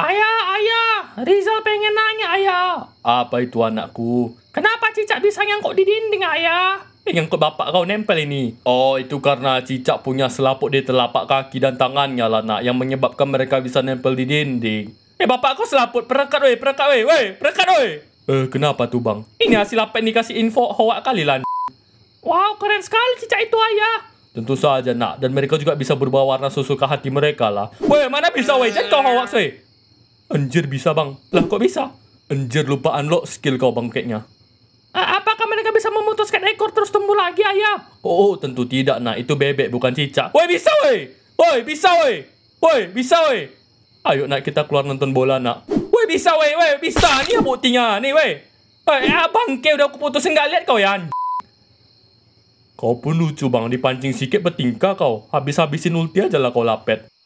Ayah, ayah, Rizal pengen nanya ayah. Apa itu anakku? Kenapa cicak bisa nyangkut di dinding ayah? Yang eh, nyangkut bapak kau nempel ini. Oh, itu karena cicak punya selaput di telapak kaki dan tangannya lah nak yang menyebabkan mereka bisa nempel di dinding. Eh, bapak kau selaput perekat weh, perekat weh, weh, perekat weh. Eh, kenapa tuh bang? Ini hasil apa ini kasih info hoak kali lah. Wow, keren sekali cicak itu ayah. Tentu saja nak, dan mereka juga bisa berubah warna susu ke hati mereka lah. Weh, mana bisa weh, jangan kau hoak weh. Anjir bisa bang. Lah kok bisa? Anjir lupa unlock skill kau bang kayaknya. A apakah mereka bisa memutuskan ekor terus tumbuh lagi ayah? Oh, oh tentu tidak nah itu bebek bukan cicak. Woi bisa woi. Woi bisa woi. Woi bisa woi. Ayo naik kita keluar nonton bola nak. Woi bisa woi woi bisa nih buktinya nih woi. Woi eh, abang kayak udah aku putusin gak lihat kau ya. Kau pun lucu bang, dipancing sikit bertingkah kau. Habis-habisin ulti aja lah kau lapet.